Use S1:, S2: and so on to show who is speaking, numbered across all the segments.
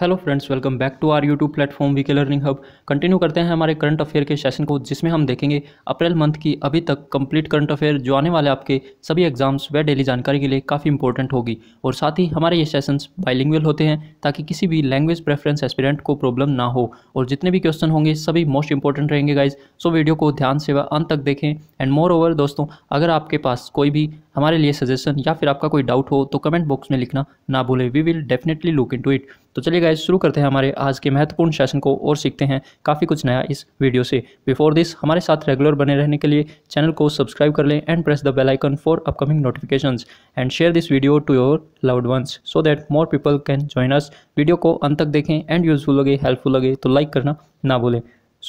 S1: hello friends welcome back to our YouTube platform VK learning hub continue करते हैं हमारे current affair के session को जिसमें हम देखेंगे अप्रैल मंथ की अभी तक कंप्लीट करंट अफेयर जो आने वाले आपके सभी एग्जाम्स व डेली जानकारी के लिए काफ़ी इंपॉर्टेंट होगी और साथ ही हमारे ये सेशंस बाइलिंग्वेल होते हैं ताकि किसी भी लैंग्वेज प्रेफरेंस एस्पिरेंट को प्रॉब्लम ना हो और जितने भी क्वेश्चन होंगे सभी मोस्ट इंपॉर्टेंट रहेंगे गाइज सो वीडियो को ध्यान से व अंत तक देखें एंड मोर ओवर दोस्तों अगर आपके पास कोई भी हमारे लिए सजेशन या फिर आपका कोई डाउट हो तो कमेंट बॉक्स में लिखना ना भूलें we will definitely look into it तो चलिए गाइज शुरू करते हैं हमारे आज के महत्वपूर्ण सेशन को और सीखते हैं काफ़ी कुछ नया इस वीडियो से बिफोर दिस हमारे साथ रेगुलर बने रहने के लिए चैनल को सब्सक्राइब कर लें and press the bell icon for upcoming notification and share this video to your loved ones so that more people can join us video को अंत तक देखें एंड यूजफुल लगे हेल्पफुल लगे तो लाइक करना ना भूलें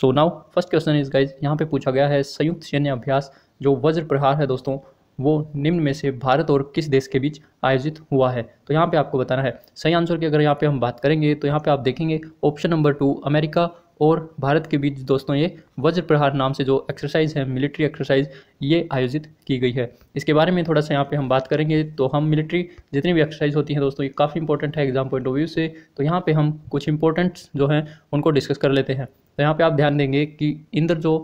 S1: so now first question is guys यहाँ पे पूछा गया है संयुक्त सैन्य अभ्यास जो वज्र प्रहार है दोस्तों वो निम्न में से भारत और किस देश के बीच आयोजित हुआ है तो यहाँ पे आपको बताना है सही आंसर की अगर यहाँ पे हम बात करेंगे तो यहाँ पे आप देखेंगे ऑप्शन नंबर टू अमेरिका और भारत के बीच दोस्तों ये वज्र प्रहार नाम से जो एक्सरसाइज है मिलिट्री एक्सरसाइज ये आयोजित की गई है इसके बारे में थोड़ा सा यहाँ पे हम बात करेंगे तो हम मिलिट्री जितनी भी एक्सरसाइज होती हैं दोस्तों ये काफ़ी इंपॉर्टेंट है एग्जाम पॉइंट ऑफ व्यू से तो यहाँ पे हम कुछ इंपॉर्टेंट्स जो हैं उनको डिस्कस कर लेते हैं तो यहाँ पे आप ध्यान देंगे कि इंद्र जो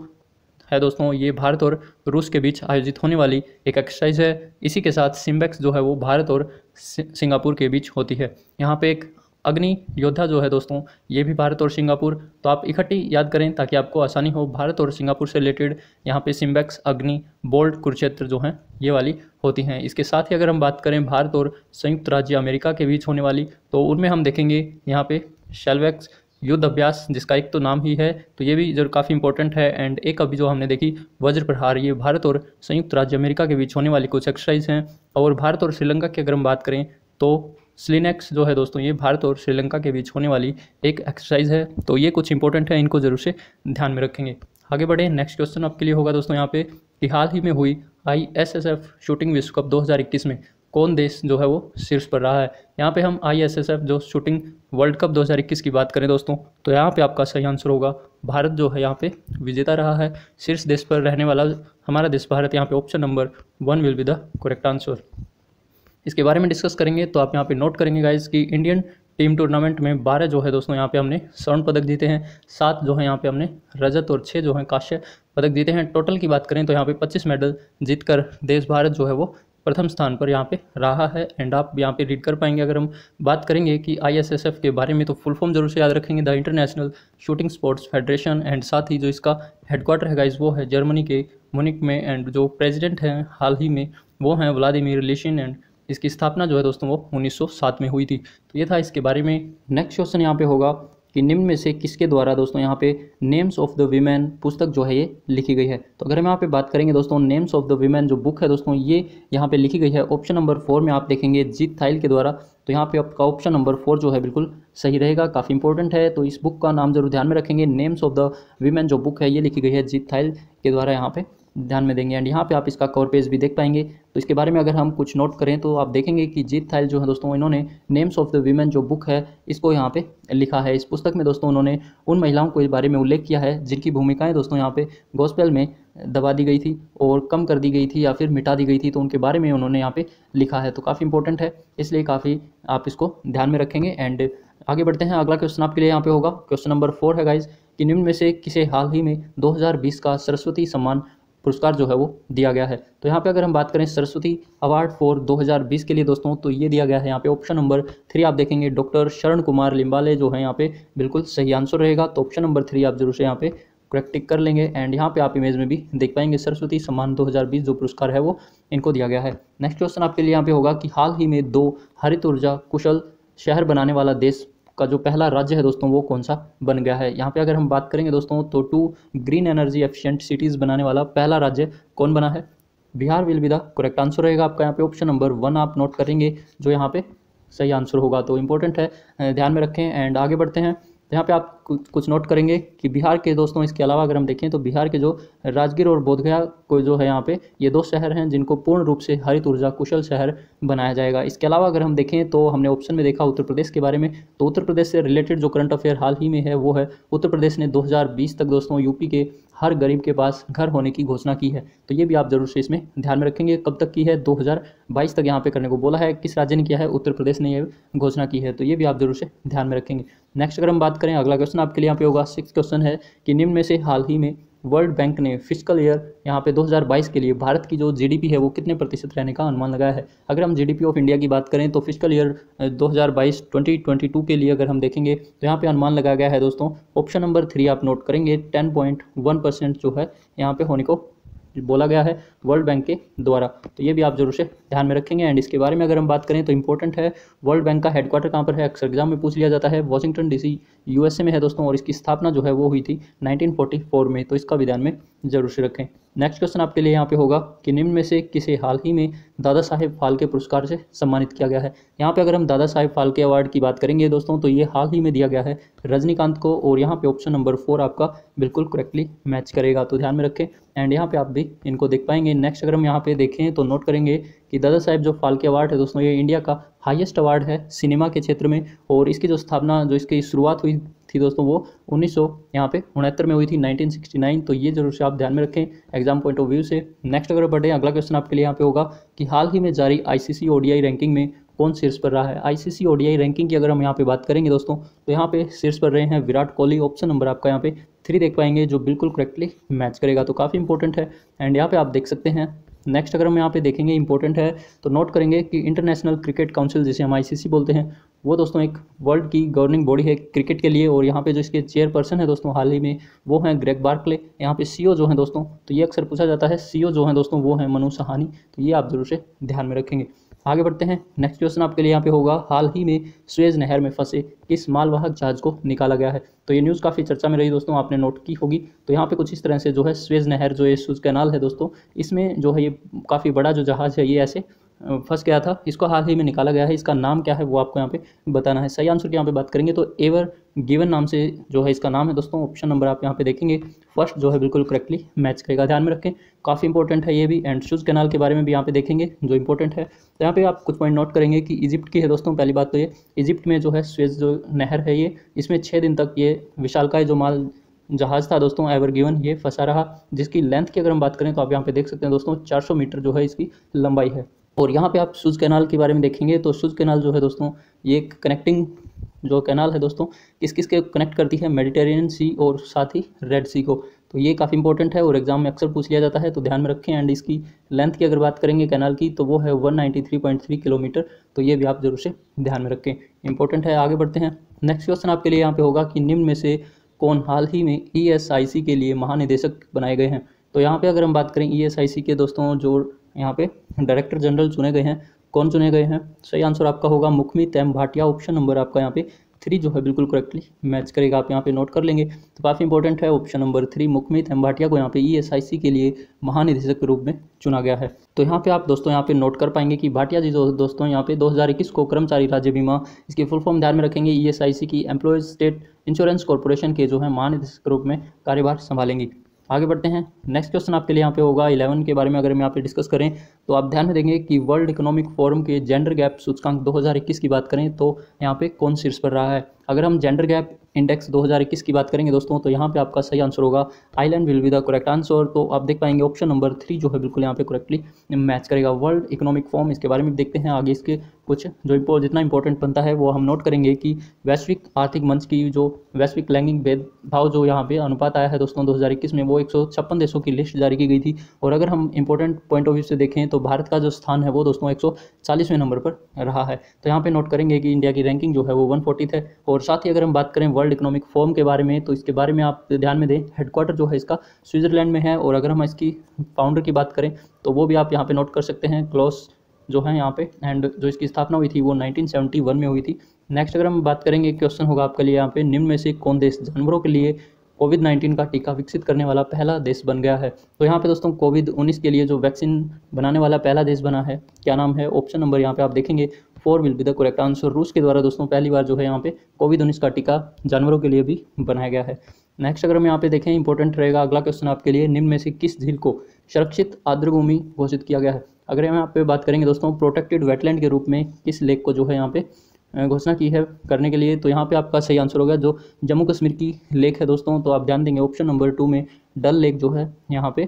S1: है दोस्तों ये भारत और रूस के बीच आयोजित होने वाली एक एक्सरसाइज है इसी के साथ सिम्बेक्स जो है वो भारत और सिंगापुर के बीच होती है यहाँ पे एक अग्नि योद्धा जो है दोस्तों ये भी भारत और सिंगापुर तो आप इकट्ठी याद करें ताकि आपको आसानी हो भारत और सिंगापुर से रिलेटेड यहाँ पे सिम्बेक्स अग्नि बोल्ड कुरुक्षेत्र जो हैं ये वाली होती हैं इसके साथ ही अगर हम बात करें भारत और संयुक्त राज्य अमेरिका के बीच होने वाली तो उनमें हम देखेंगे यहाँ पे शेलवेक्स युद्ध अभ्यास जिसका एक तो नाम ही है तो ये भी जरूर काफ़ी इंपॉर्टेंट है एंड एक अभी जो हमने देखी वज्र प्रहार ये भारत और संयुक्त राज्य अमेरिका के बीच होने वाली कुछ एक्सरसाइज हैं और भारत और श्रीलंका की अगर हम बात करें तो स्लिनेक्स जो है दोस्तों ये भारत और श्रीलंका के बीच होने वाली एक एक्सरसाइज है तो ये कुछ इंपॉर्टेंट है इनको जरूर से ध्यान में रखेंगे आगे बढ़े नेक्स्ट क्वेश्चन आपके लिए होगा दोस्तों यहाँ पे कि हाल ही में हुई I S S F shooting विश्व कप इक्कीस में कौन देश जो है वो शीर्ष पर रहा है यहाँ पे हम एफ जो शूटिंग वर्ल्ड कप 2021 की बात करें दोस्तों तो यहाँ पे आपका सही आंसर होगा भारत जो है यहाँ पे विजेता रहा है शीर्ष देश पर रहने वाला हमारा देश भारत यहाँ पे option number one will be the correct answer इसके बारे में डिस्कस करेंगे तो आप यहाँ पे नोट करेंगे गाइज कि इंडियन टीम टूर्नामेंट में बारह जो है दोस्तों यहाँ पे हमने स्वर्ण पदक जीते हैं सात जो है यहाँ पे हमने रजत और छः जो है काश्य पदक जीते हैं टोटल की बात करें तो यहाँ पे पच्चीस मेडल जीतकर देश भारत जो है वो प्रथम स्थान पर यहाँ पे रहा है एंड आप यहाँ पे रीड कर पाएंगे अगर हम बात करेंगे कि आईएसएसएफ के बारे में तो फुल फॉर्म जरूर से याद रखेंगे the international shooting sports federation and साथ ही जो इसका हेडक्वार्टर है गाइज वो है जर्मनी के मुनिक में एंड जो प्रेजिडेंट हैं हाल ही में वो हैं व्लादिमिर लेशिन एंड इसकी स्थापना जो है दोस्तों वो 1907 में हुई थी तो ये था इसके बारे में नेक्स्ट क्वेश्चन यहाँ पे होगा कि निम्न में से किसके द्वारा दोस्तों यहाँ पे नेम्स ऑफ द वीमेन पुस्तक जो है ये लिखी गई है तो अगर हम यहाँ पे बात करेंगे दोस्तों नेम्स ऑफ द वीमेन जो बुक है दोस्तों ये यहाँ पे लिखी गई है ऑप्शन नंबर फोर में आप देखेंगे जीत थाइल के द्वारा तो यहाँ पे आपका ऑप्शन नंबर फोर जो है बिल्कुल सही रहेगा काफ़ी इंपॉर्टेंट है तो इस बुक का नाम जरूर ध्यान में रखेंगे नेम्स ऑफ द वीमेन जो बुक है ये लिखी गई है जीत थाइल के द्वारा यहाँ पे ध्यान में देंगे एंड यहाँ पे आप इसका कवर पेज भी देख पाएंगे तो इसके बारे में अगर हम कुछ नोट करें तो आप देखेंगे कि जीत थाइल जो है दोस्तों इन्होंने नेम्स ऑफ द वीमेन जो बुक है इसको यहाँ पे लिखा है इस पुस्तक में दोस्तों उन्होंने उन महिलाओं को इस बारे में उल्लेख किया है जिनकी भूमिकाएँ दोस्तों यहाँ पे गोस्पेल में दबा दी गई थी और कम कर दी गई थी या फिर मिटा दी गई थी तो उनके बारे में उन्होंने यहाँ पे लिखा है तो काफ़ी इंपॉर्टेंट है इसलिए काफ़ी आप इसको ध्यान में रखेंगे एंड आगे बढ़ते हैं अगला क्वेश्चन आपके लिए यहाँ पे होगा क्वेश्चन नंबर फोर है गाइज कि निम्न में से किसे हाल ही में 2020 का सरस्वती सम्मान पुरस्कार जो है वो दिया गया है तो यहाँ पे अगर हम बात करें सरस्वती अवार्ड फॉर 2020 के लिए दोस्तों तो ये दिया गया है यहाँ पे ऑप्शन नंबर थ्री आप देखेंगे डॉक्टर शरण कुमार लिम्बाले जो है यहाँ पे बिल्कुल सही आंसर रहेगा तो ऑप्शन नंबर थ्री आप जरूर से यहाँ पे प्रैक्टिक कर लेंगे एंड यहाँ पे आप इमेज में भी देख पाएंगे सरस्वती सम्मान 2020 जो पुरस्कार है वो इनको दिया गया है नेक्स्ट क्वेश्चन आपके लिए यहाँ पे होगा कि हाल ही में दो हरित ऊर्जा कुशल शहर बनाने वाला देश का जो पहला राज्य है दोस्तों वो कौन सा बन गया है यहाँ पे अगर हम बात करेंगे दोस्तों तो to green energy efficient cities बनाने वाला पहला राज्य कौन बना है Bihar will be the correct answer रहेगा आपका यहाँ पे ऑप्शन नंबर वन आप नोट करेंगे जो यहाँ पे सही आंसर होगा तो इंपॉर्टेंट है ध्यान में रखें एंड आगे बढ़ते हैं तो यहाँ पे आप कुछ नोट करेंगे कि बिहार के दोस्तों इसके अलावा अगर हम देखें तो बिहार के जो राजगीर और बोधगया को जो है यहाँ पे ये दो शहर हैं जिनको पूर्ण रूप से हरित ऊर्जा कुशल शहर बनाया जाएगा इसके अलावा अगर हम देखें तो हमने ऑप्शन में देखा उत्तर प्रदेश के बारे में तो उत्तर प्रदेश से रिलेटेड जो करंट अफेयर हाल ही में है वो है उत्तर प्रदेश ने दो तक दोस्तों यूपी के हर गरीब के पास घर होने की घोषणा की है तो ये भी आप जरूर से इसमें ध्यान में रखेंगे कब तक की है 2022 तक यहाँ पे करने को बोला है किस राज्य ने किया है उत्तर प्रदेश ने यह घोषणा की है तो ये भी आप जरूर से ध्यान में रखेंगे नेक्स्ट अगर हम बात करें अगला क्वेश्चन आपके लिए यहाँ पे होगा सिक्स क्वेश्चन है कि निम्न में से हाल ही में वर्ल्ड बैंक ने फिजिकल ईयर यहाँ पे 2022 के लिए भारत की जो जीडीपी है वो कितने प्रतिशत रहने का अनुमान लगाया है अगर हम जीडीपी ऑफ इंडिया की बात करें तो फिजिकल ईयर 2022 2022 के लिए अगर हम देखेंगे तो यहाँ पे अनुमान लगाया गया है दोस्तों ऑप्शन नंबर थ्री आप नोट करेंगे टेन जो है यहाँ पे होने को बोला गया है वर्ल्ड बैंक के द्वारा तो ये भी आप जरूर से ध्यान में रखेंगे एंड इसके बारे में अगर हम बात करें तो इंपॉर्टेंट है वर्ल्ड बैंक का हेडक्वार्टर कहाँ पर है अक्सर एग्जाम में पूछ लिया जाता है वाशिंगटन डीसी यूएसए में है दोस्तों और इसकी स्थापना जो है वो हुई थी नाइनटीन में तो इसका भी ध्यान में जरूर से रखें नेक्स्ट क्वेश्चन आपके लिए यहाँ पे होगा कि निम्न में से किसे हाल ही में दादा साहेब फालके पुरस्कार से सम्मानित किया गया है यहाँ पे अगर हम दादा साहेब फालके अवार्ड की बात करेंगे दोस्तों तो ये हाल ही में दिया गया है रजनीकांत को और यहाँ पे ऑप्शन नंबर फोर आपका बिल्कुल करेक्टली मैच करेगा तो ध्यान में रखें एंड यहाँ पे आप भी इनको देख पाएंगे नेक्स्ट अगर हम यहाँ पे देखें तो नोट करेंगे कि दादा साहेब जो फालके अवार्ड है दोस्तों ये इंडिया का हाईएस्ट अवार्ड है सिनेमा के क्षेत्र में और इसकी जो स्थापना जो इसकी शुरुआत हुई थी दोस्तों वो उन्नीस सौ यहाँ पे उनहत्तर में हुई थी 1969 तो ये जरूर से आप ध्यान में रखें एग्जाम पॉइंट ऑफ व्यू से नेक्स्ट अगर बढ़े अगला क्वेश्चन आपके लिए यहाँ पे होगा कि हाल ही में जारी आईसीसी ओडीआई रैंकिंग में कौन शीर्ष पर रहा है आईसीसी ओडीआई रैंकिंग की अगर हम यहाँ पे बात करेंगे दोस्तों तो यहाँ पे शीर्ष पर रहे हैं विराट कोहली ऑप्शन नंबर आपका यहाँ पे थ्री देख पाएंगे जो बिल्कुल करेक्टली मैच करेगा तो काफ़ी इंपॉर्टेंट है एंड यहाँ पे आप देख सकते हैं नेक्स्ट अगर हम यहाँ पे देखेंगे इंपॉर्टेंट है तो नोट करेंगे कि इंटरनेशनल क्रिकेट काउंसिल जिसे हम आईसीसी बोलते हैं वो दोस्तों एक वर्ल्ड की गवर्निंग बॉडी है क्रिकेट के लिए और यहाँ पे जो इसके चेयरपर्सन है दोस्तों हाल ही में वो हैं ग्रेग बार्कले यहाँ पे सीईओ e जो हैं दोस्तों तो ये अक्सर पूछा जाता है सीईओ e जो हैं दोस्तों वो हैं मनु सहानी तो ये आप ज़रूर से ध्यान में रखेंगे आगे बढ़ते हैं नेक्स्ट क्वेश्चन आपके लिए यहाँ पे होगा हाल ही में स्वेज नहर में फंसे किस मालवाहक जहाज को निकाला गया है तो ये न्यूज़ काफ़ी चर्चा में रही दोस्तों आपने नोट की होगी तो यहाँ पे कुछ इस तरह से जो है स्वेज नहर जो ये सुज कैनाल है दोस्तों इसमें जो है ये काफ़ी बड़ा जो जहाज़ है ये ऐसे फंस गया था इसको हाल ही में निकाला गया है इसका नाम क्या है वो आपको यहाँ पे बताना है सही आंसर की यहाँ पे बात करेंगे तो एवर गिवन नाम से जो है इसका नाम है दोस्तों ऑप्शन नंबर आप यहाँ पे देखेंगे फर्स्ट जो है बिल्कुल करेक्टली मैच करेगा ध्यान में रखें काफ़ी इंपॉर्टेंट है ये भी एंड शूज कैनाल के बारे में भी यहाँ पे देखेंगे जो इंपॉर्टेंट है तो यहाँ पे आप कुछ पॉइंट नोट करेंगे कि इजिप्ट की है दोस्तों पहली बात तो ये इजिप्ट में जो है स्वेज जो नहर है ये इसमें छः दिन तक ये विशालकाय जो माल जहाज़ था दोस्तों एवर गिवन ये फंसा रहा जिसकी लेंथ की अगर हम बात करें तो आप यहाँ पे देख सकते हैं दोस्तों 400 मीटर जो है इसकी लंबाई है और यहाँ पे आप सुज कैनाल के बारे में देखेंगे तो सुज कैनाल जो है दोस्तों ये कनेक्टिंग जो कैनाल है दोस्तों किस किस के कनेक्ट करती है मेडिटेरेनियन सी और साथ ही रेड सी को तो ये काफ़ी इंपॉर्टेंट है और एग्जाम में अक्सर पूछ लिया जाता है तो ध्यान में रखें एंड इसकी लेंथ की अगर बात करेंगे कैनाल की तो वो है 193.3 किलोमीटर तो ये भी आप जरूर से ध्यान में रखें इंपॉर्टेंट है आगे बढ़ते हैं नेक्स्ट क्वेश्चन आपके लिए यहाँ पे होगा कि निम्न में से कौन हाल ही में ई e के लिए महानिदेशक बनाए गए हैं तो यहाँ पर अगर हम बात करें ई e के दोस्तों जो यहाँ पे डायरेक्टर जनरल चुने गए हैं कौन चुने गए हैं सही आंसर आपका होगा मुखमी तैम भाटिया ऑप्शन नंबर आपका यहाँ पे थ्री जो है बिल्कुल करेक्टली मैच करेगा आप यहाँ पे नोट कर लेंगे तो काफ़ी इंपॉर्टेंट है option number three Mukhmeet Bhatia को यहाँ पे ईएसआईसी e के लिए महानिदेशक के रूप में चुना गया है तो यहाँ पे आप दोस्तों यहाँ पे नोट कर पाएंगे कि भाटिया जी जो दोस्तों यहाँ पे दो को कर्मचारी राज्य बीमा इसके फुल फॉर्म ध्यान में रखेंगे ई e की एम्प्लॉयज स्टेट इंश्योरेंस कॉरपोरेशन के जो है महानिदेशक के रूप में कार्यभार संभालेंगी आगे बढ़ते हैं नेक्स्ट क्वेश्चन आपके लिए यहाँ पे होगा इलेवन के बारे में अगर हम यहाँ पे डिस्कस करें तो आप ध्यान में देंगे कि वर्ल्ड इकोनॉमिक फोरम के जेंडर गैप सूचकांक 2021 की बात करें तो यहाँ पे कौन शीर्ष पर रहा है अगर हम जेंडर गैप इंडेक्स 2021 की बात करेंगे दोस्तों तो यहाँ पे आपका सही आंसर होगा island will be the correct answer तो आप देख पाएंगे ऑप्शन नंबर थ्री जो है बिल्कुल यहाँ पे करेक्टली मैच करेगा वर्ल्ड इकोनॉमिक फॉर्म इसके बारे में देखते हैं आगे इसके कुछ जो जितना इंपॉर्टेंट बनता है वो हम नोट करेंगे कि वैश्विक आर्थिक मंच की जो वैश्विक लैंगिक भेदभाव जो यहाँ पे अनुपात आया है दोस्तों 2021 में वो एक देशों की लिस्ट जारी की गई थी और अगर हम इंपॉर्टेंट पॉइंट ऑफ व्यू से देखें तो भारत का जो स्थान है वो दोस्तों एक नंबर पर रहा है तो यहाँ पर नोट करेंगे कि इंडिया की रैंकिंग जो है वो वन है और और साथ ही अगर हम बात करें वर्ल्ड इकोनॉमिक फोरम के बारे में तो इसके बारे में आप ध्यान में दें हेडक्वार्टर जो है इसका स्विट्ज़रलैंड में है और अगर हम इसकी फाउंडर की बात करें तो वो भी आप यहाँ पर नोट कर सकते हैं क्लॉस जो है यहाँ पे एंड जो इसकी स्थापना हुई थी वो 1971 में हुई थी नेक्स्ट अगर हम बात करेंगे क्वेश्चन होगा आपके लिए यहाँ पे निम्न में से कौन देश जानवरों के लिए कोविड 19 का टीका विकसित करने वाला पहला देश बन गया है तो यहाँ पे दोस्तों कोविड 19 के लिए जो वैक्सीन बनाने वाला पहला देश बना है क्या नाम है ऑप्शन नंबर यहाँ पे आप देखेंगे four will be the correct answer रूस के द्वारा दोस्तों पहली बार जो है यहाँ पे कोविड उन्नीस का टीका जानवरों के लिए भी बनाया गया है नेक्स्ट अगर हम यहाँ पे देखें इंपॉर्टेंट रहेगा अगला क्वेश्चन आपके लिए निम्न में से किस झील को संरक्षित आर्द्रभूमि घोषित किया गया है अगर हम यहाँ पे बात करेंगे दोस्तों प्रोटेक्टेड वेटलैंड के रूप में किस लेक को जो है यहाँ पे घोषणा की है करने के लिए तो यहाँ पे आपका सही आंसर होगा जो जम्मू कश्मीर की लेक है दोस्तों तो आप ध्यान देंगे ऑप्शन नंबर टू में डल लेक जो है यहाँ पे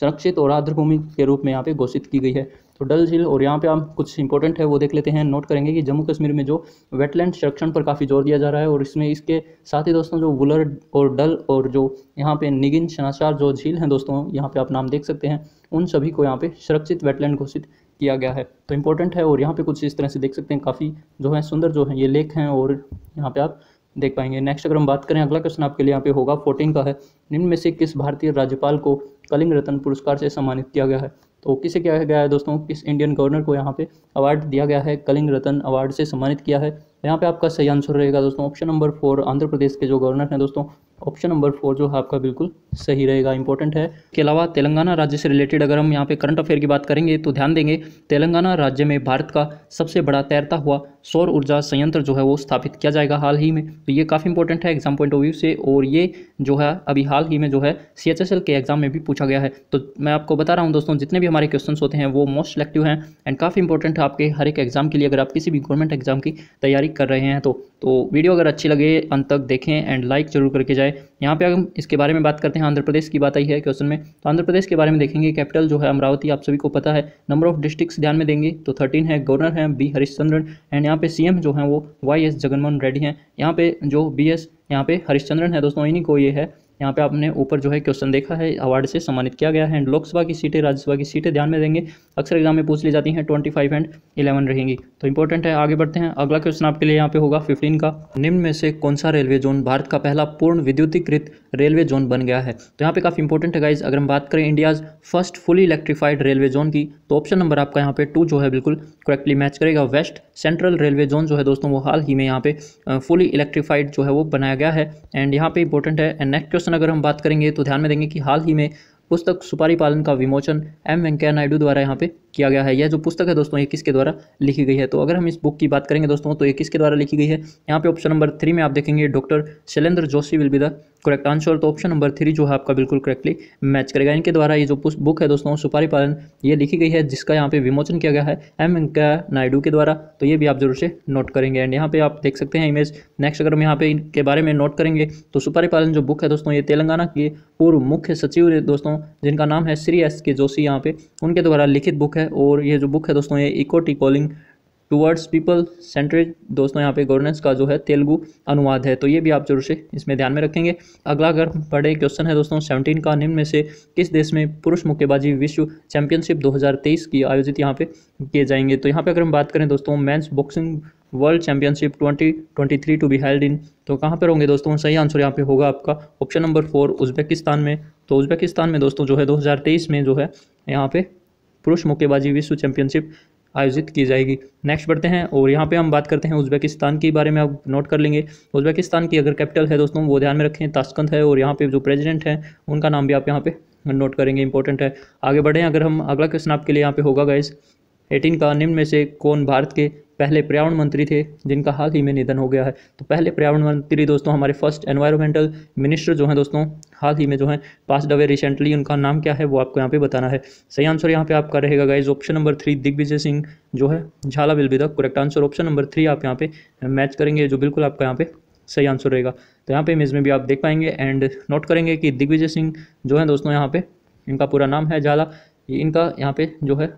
S1: संरक्षित और आर्द्रभूमि के रूप में यहाँ पे घोषित की गई है तो डल झील और यहाँ पे आप कुछ इंपॉर्टेंट है वो देख लेते हैं नोट करेंगे कि जम्मू कश्मीर में जो वेटलैंड संरक्षण पर काफ़ी जोर दिया जा रहा है और इसमें इसके साथ ही दोस्तों जो वुलर और डल और जो यहाँ पे निगिन शनाचार जो झील हैं दोस्तों यहाँ पे आप नाम देख सकते हैं उन सभी को यहाँ पे सुरक्षित वेटलैंड घोषित किया गया है तो इम्पोर्टेंट है और यहाँ पे कुछ इस तरह से देख सकते हैं काफ़ी जो है सुंदर जो है ये लेक हैं और यहाँ पे आप देख पाएंगे नेक्स्ट अगर हम बात करें अगला क्वेश्चन आपके लिए यहाँ पे होगा फोर्टीन का है निम्न में से किस भारतीय राज्यपाल को कलिंग रतन पुरस्कार से सम्मानित किया गया है तो किसे क्या गया है दोस्तों किस इंडियन गवर्नर को यहाँ पे अवार्ड दिया गया है कलिंग रतन अवार्ड से सम्मानित किया है यहाँ पे आपका सही आंसर रहेगा दोस्तों option number four Andhra Pradesh के जो गवर्नर हैं दोस्तों ऑप्शन नंबर फोर जो है आपका बिल्कुल सही रहेगा इंपॉर्टेंट है के अलावा तेलंगाना राज्य से रिलेटेड अगर हम यहाँ पे करंट अफेयर की बात करेंगे तो ध्यान देंगे तेलंगाना राज्य में भारत का सबसे बड़ा तैरता हुआ सौर ऊर्जा संयंत्र जो है वो स्थापित किया जाएगा हाल ही में तो ये काफ़ी इंपॉर्टेंट है एग्जाम पॉइंट ऑफ व्यू से और ये जो है अभी हाल ही में जो है सी के एग्जाम में भी पूछा गया है तो मैं आपको बता रहा हूँ दोस्तों जितने भी हमारे क्वेश्चन होते हैं वो मोस्ट सेलेक्टिव हैं एंड काफ़ी इंपॉर्टेंट है आपके हर एक एग्जाम के लिए अगर आप किसी भी गवर्नमेंट एग्जाम की तैयारी कर रहे हैं तो वीडियो तो अगर अच्छी लगे अंत तक देखें एंड लाइक जरूर करके जाए है यहाँ पे हम इसके बारे में बात करते हैं आंध्र प्रदेश की बात आई है क्वेश्चन में तो आंध्र प्रदेश के बारे में देखेंगे कैपिटल जो है अमरावती आप सभी को पता है नंबर ऑफ डिस्ट्रिक्स ध्यान में देंगे तो थर्टीन है गवर्नर हैं बी हरिश्चंद्रन एंड यहाँ पे सी जो है वो वाई एस जगनमोहन रेड्डी हैं यहाँ पे जो बी एस यहाँ पे हरिश्चंद्रन है दोस्तों इन्हीं को ये है यहाँ पे आपने ऊपर जो है क्वेश्चन देखा है अवार्ड से सम्मानित किया गया है एंड लोकसभा की सीटें राज्यसभा की सीटें ध्यान में देंगे अक्सर एग्जाम में पूछ ली जाती हैं ट्वेंटी फाइव एंड इलेवन रहेंगी तो इंपॉर्टेंट है आगे बढ़ते हैं अगला क्वेश्चन आपके लिए यहाँ पे होगा फिफ्टीन का निम्न में से कौन सा रेलवे जोन भारत का पहला पूर्ण विद्युतीकृत रेलवे जोन बन गया है तो यहाँ पे काफ़ी इंपॉर्टेंट है गाइज अगर हम बात करें India's first fully electrified railway zone की तो ऑप्शन नंबर आपका यहाँ पे टू जो है बिल्कुल करेक्टली मैच करेगा वेस्ट सेंट्रल रेलवे जोन जो है दोस्तों वो हाल ही में यहाँ पे फुली इलेक्ट्रीफाइड जो है वो बनाया गया है एंड यहाँ पे इंपॉर्टेंट है एंड नेक्स्ट क्वेश्चन प्रश्न अगर हम बात करेंगे तो ध्यान में देंगे कि हाल ही में पुस्तक सुपारी पालन का विमोचन एम वेंकैया नायडू द्वारा यहाँ पे किया गया है यह जो पुस्तक है दोस्तों ये किसके द्वारा लिखी गई है तो अगर हम इस बुक की बात करेंगे दोस्तों तो ये किसके द्वारा लिखी गई है यहाँ पे ऑप्शन नंबर थ्री में आप देखेंगे doctor Shailendra Joshi will be the correct answer तो ऑप्शन नंबर थ्री जो है आपका बिल्कुल करेक्टली मैच करेगा इनके द्वारा ये जो बुक है दोस्तों सुपारी पालन ये लिखी गई है जिसका यहाँ पे विमोचन किया गया है एम वेंकैया नायडू के द्वारा तो ये भी आप जरूर से नोट करेंगे एंड यहाँ पे आप देख सकते हैं इमेज नेक्स्ट अगर हम यहाँ पे इनके बारे में नोट करेंगे तो सुपारी पालन जो बुक है दोस्तों ये तेलंगाना के पूर्व मुख्य सचिव दोस्तों जिनका नाम है श्री एस के जोशी यहाँ पे उनके द्वारा लिखित बुक है और ये जो बुक है दोस्तों ये इकोटी कॉलिंग टूवर्ड्स पीपल सेंट्रेज दोस्तों यहाँ पे गवर्नेंस का जो है तेलुगु अनुवाद है तो ये भी आप जरूर से इसमें ध्यान में रखेंगे अगला अगर बड़े क्वेश्चन है दोस्तों सेवनटीन का निम्न में से किस देश में पुरुष मुक्केबाजी विश्व चैंपियनशिप 2023 की आयोजित यहाँ पे किए जाएंगे तो यहाँ पे अगर हम बात करें दोस्तों men's boxing world championship 2023 to be held in तो कहाँ पर होंगे दोस्तों सही आंसर यहाँ पर होगा आपका ऑप्शन नंबर फोर उज्बेकिस्तान में तो उज्बेकिस्तान में दोस्तों जो है 2023 में जो है यहाँ पर पुरुष मुक्केबाजी विश्व चैंपियनशिप आयोजित की जाएगी नेक्स्ट बढ़ते हैं और यहाँ पे हम बात करते हैं उज्बेकिस्तान के बारे में आप नोट कर लेंगे उज्बेकिस्तान की अगर कैपिटल है दोस्तों वो ध्यान में रखें ताशकंद है और यहाँ पे जो प्रेसिडेंट हैं उनका नाम भी आप यहाँ पे नोट करेंगे इंपॉर्टेंट है आगे बढ़ें अगर हम अगला क्वेश्चन आपके लिए यहाँ पे होगा गाइज एटीन का निम्न में से कौन भारत के पहले पर्यावरण मंत्री थे जिनका हाल ही में निधन हो गया है तो पहले पर्यावरण मंत्री दोस्तों हमारे फर्स्ट एनवायरमेंटल मिनिस्टर जो हैं दोस्तों हाल ही में जो है पास अवे रिसेंटली उनका नाम क्या है वो आपको यहाँ पे बताना है सही आंसर यहाँ पे आपका रहेगा guys option number three Digvijay Singh जो है Jhala will be the correct answer option number three आप यहाँ पे मैच करेंगे जो बिल्कुल आपका यहाँ पे सही आंसर रहेगा तो यहाँ पे इमेज में भी आप देख पाएंगे एंड नोट करेंगे कि दिग्विजय सिंह जो है दोस्तों यहाँ पे इनका पूरा नाम है झाला इनका यहाँ पे जो है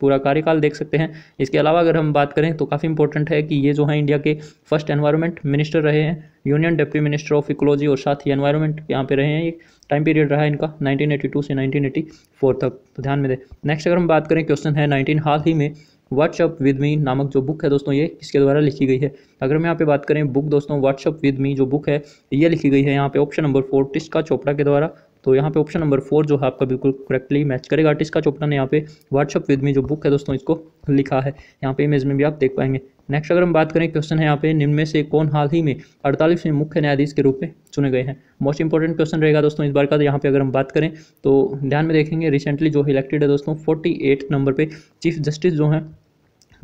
S1: पूरा कार्यकाल देख सकते हैं इसके अलावा अगर हम बात करें तो काफ़ी इंपॉर्टेंट है कि ये जो है इंडिया के फर्स्ट एनवायरनमेंट मिनिस्टर रहे हैं union deputy minister of ecology और साथ ही एनवायरनमेंट यहाँ पे रहे हैं एक टाइम पीरियड रहा है इनका 1982 से 1984 तक तो ध्यान में दें नेक्स्ट अगर हम बात करें क्वेश्चन है नाइनटीन हाल ही में व्हाट्सअप विद मी नामक जो बुक है दोस्तों ये किसके द्वारा लिखी गई है अगर हम यहाँ पे बात करें बुक दोस्तों व्हाट्सअप विद मी जो बुक है ये लिखी गई है यहाँ पे option number four Tisca Chopra के द्वारा तो यहाँ पे ऑप्शन नंबर फोर जो है आपका बिल्कुल करेक्टली मैच करेगा का चोपड़ा ने यहाँ पे व्हाट्सअप विद में जो बुक है दोस्तों इसको लिखा है यहाँ पे इमेज में भी आप देख पाएंगे नेक्स्ट अगर हम बात करें क्वेश्चन है यहाँ पे निम्न में से कौन हाल ही में अड़तालीसवें मुख्य न्यायाधीश के रूप में चुने गए हैं मोस्ट इंपॉर्टेंट क्वेश्चन रहेगा दोस्तों इस बार का तो यहाँ पे अगर हम बात करें तो ध्यान में देखेंगे रिसेंटली जो इलेक्टेड है दोस्तों फोर्टी नंबर पर चीफ जस्टिस जो हैं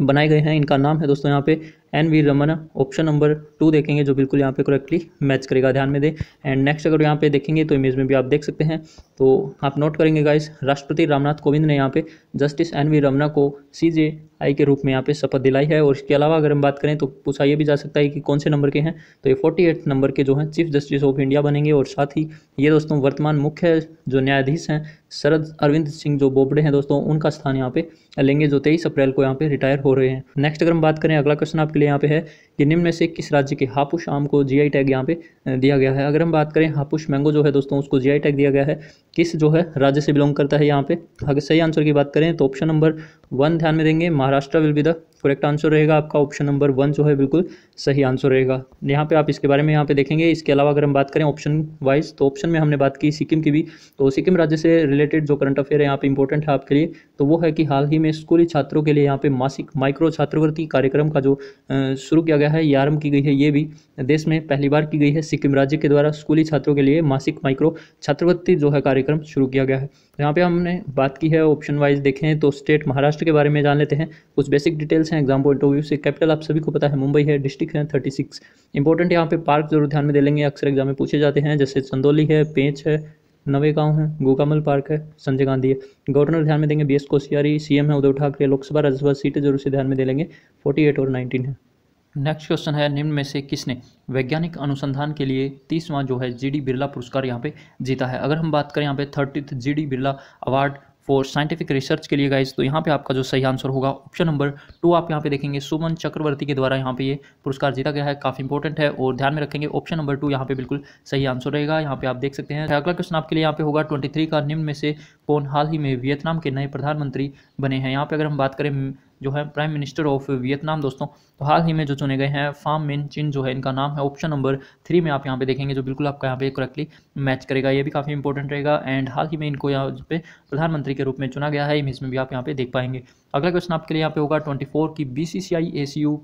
S1: बनाए गए हैं इनका नाम है दोस्तों यहाँ पे N V Raman option number two देखेंगे जो बिल्कुल यहाँ पे करेक्टली मैच करेगा ध्यान में दें एंड नेक्स्ट अगर यहाँ पे देखेंगे तो इमेज में भी आप देख सकते हैं तो आप नोट करेंगे गाइस राष्ट्रपति रामनाथ कोविंद ने यहाँ पे जस्टिस एन वी रमना को सी जे आई के रूप में यहाँ पे शपथ दिलाई है और इसके अलावा अगर हम बात करें तो पूछा ये भी जा सकता है कि कौन से नंबर के हैं तो ये फोर्टी एट नंबर के जो हैं चीफ जस्टिस ऑफ इंडिया बनेंगे और साथ ही ये दोस्तों वर्तमान मुख्य जो न्यायाधीश हैं शरद अरविंद सिंह जो बोबड़े हैं दोस्तों उनका स्थान यहाँ पे लेंगे जो तेईस अप्रैल को यहाँ पे रिटायर हो रहे हैं नेक्स्ट अगर हम बात करें अगला क्वेश्चन आपके प्ले यहाँ पे है कि निम्न में से किस राज्य के हापुश आम को जीआई टैग यहाँ पे दिया गया है अगर हम बात करें हापुश मैंगो जो है दोस्तों उसको जीआई टैग दिया गया है किस जो है राज्य से बिलोंग करता है यहाँ पे अगर सही आंसर की बात करें तो ऑप्शन नंबर वन ध्यान में देंगे Maharashtra will be the correct answer रहेगा आपका ऑप्शन नंबर वन जो है बिल्कुल सही आंसर रहेगा यहाँ पे आप इसके बारे में यहाँ पे देखेंगे इसके अलावा अगर हम बात करें ऑप्शन वाइज तो ऑप्शन में हमने बात की सिक्किम की भी तो सिक्किम राज्य से रिलेटेड जो करंट अफेयर है यहाँ पे इंपॉर्टेंट है आपके लिए तो वो है कि हाल ही में स्कूली छात्रों के लिए यहाँ पे मासिक माइक्रो छात्रवृत्ति कार्यक्रम का जो शुरू किया गया गया है यह यारम की गई है ये भी देश में पहली बार की गई है सिक्किम राज्य के द्वारा स्कूली छात्रों के लिए मासिक माइक्रो छात्रवृत्ति जो है कार्यक्रम शुरू किया गया है यहाँ पे हमने बात की है ऑप्शन वाइज देखें तो स्टेट महाराष्ट्र के बारे में जान लेते हैं कुछ बेसिक डिटेल्स हैं एग्जाम पॉइंट ऑफ व्यू से कैपिटल आप सभी को पता है मुंबई है डिस्ट्रिक्ट है थर्टी सिक्स इंपॉर्टेंट यहाँ पे पार्क जरूर ध्यान में दे लेंगे अक्सर एग्जाम में पूछे जाते हैं जैसे चंदौली है पेंच है नवे नवेगांव है गोकामल पार्क है संजय गांधी है गवर्नर ध्यान में देंगे बी एस कोशियारी सीएम है उद्धव ठाकरे लोकसभा राज्यसभा सीटें जरूर से ध्यान में दे लेंगे 48 और 19 है नेक्स्ट क्वेश्चन है निम्न में से किसने वैज्ञानिक अनुसंधान के लिए तीसवां जो है जी डी बिरला पुरस्कार यहाँ पे जीता है अगर हम बात करें यहाँ पे thirtieth G D Birla award for scientific research के लिए गाइज तो यहाँ पे आपका जो सही आंसर होगा ऑप्शन नंबर टू आप यहाँ पे देखेंगे सुमन चक्रवर्ती के द्वारा यहाँ पे ये पुरस्कार जीता गया है काफ़ी इंपॉर्टेंट है और ध्यान में रखेंगे ऑप्शन नंबर टू यहाँ पे बिल्कुल सही आंसर रहेगा यहाँ पे आप देख सकते हैं अगला क्वेश्चन आपके लिए यहाँ पे होगा ट्वेंटी का निम्न में से कौन हाल ही में वियतनाम के नए प्रधानमंत्री बने हैं यहाँ पे अगर हम बात करें जो है प्राइम मिनिस्टर ऑफ वियतनाम दोस्तों तो हाल ही में जो चुने गए हैं फार्म मिन चिन जो है इनका नाम है ऑप्शन नंबर थ्री में आप यहाँ पे देखेंगे जो बिल्कुल आपका यहाँ पे करेक्टली मैच करेगा ये भी काफ़ी इंपॉर्टेंट रहेगा एंड हाल ही में इनको यहाँ पे प्रधानमंत्री के रूप में चुना गया है इसमें भी आप यहाँ पे देख पाएंगे अगला क्वेश्चन आपके लिए यहाँ पे होगा ट्वेंटी की बी सी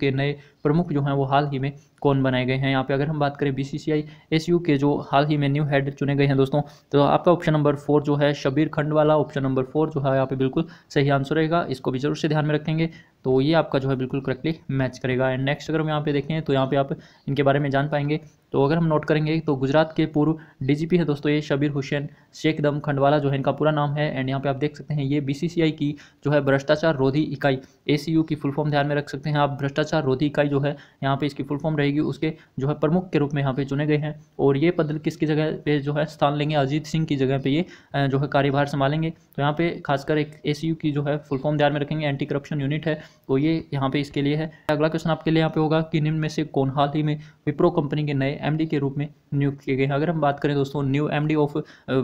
S1: के नए प्रमुख जो हैं वो हाल ही में कौन बनाए गए हैं यहाँ पे अगर हम बात करें बीसीसीआई एसयू के जो हाल ही में न्यू हेड चुने गए हैं दोस्तों तो आपका ऑप्शन नंबर फोर जो है Shabbir Khandwala option number four जो है यहाँ पे बिल्कुल सही आंसर रहेगा इसको भी जरूर से ध्यान में रखेंगे तो ये आपका जो है बिल्कुल करेक्टली मैच करेगा एंड नेक्स्ट अगर हम यहाँ पे देखें तो यहाँ पे आप इनके बारे में जान पाएंगे तो अगर हम नोट करेंगे तो गुजरात के पूर्व डीजीपी है दोस्तों ये शबीर हुसैन शेख दम खंडवाला जो है इनका पूरा नाम है एंड यहाँ पे आप देख सकते हैं ये बीसीसीआई की जो है भ्रष्टाचार रोधी इकाई एसीयू की फुल फॉर्म ध्यान में रख सकते हैं आप भ्रष्टाचार रोधी इकाई जो है यहाँ पे इसकी फुल फॉर्म रहेगी उसके जो है प्रमुख के रूप में यहाँ पे चुने गए हैं और ये पद किसकी जगह पे जो है स्थान लेंगे अजीत सिंह की जगह पे ये जो है कार्यभार संभालेंगे तो यहाँ पे खासकर एक ए की जो है फुल फॉर्म ध्यान में रखेंगे एंटी करप्शन यूनिट है तो ये यहाँ पे इसके लिए है अगला क्वेश्चन आपके लिए यहाँ पे होगा कि निम्न में से कौन हाल ही में विप्रो कंपनी के नए एमडी के रूप में नियुक्त किए गए हैं अगर हम बात करें दोस्तों new MD of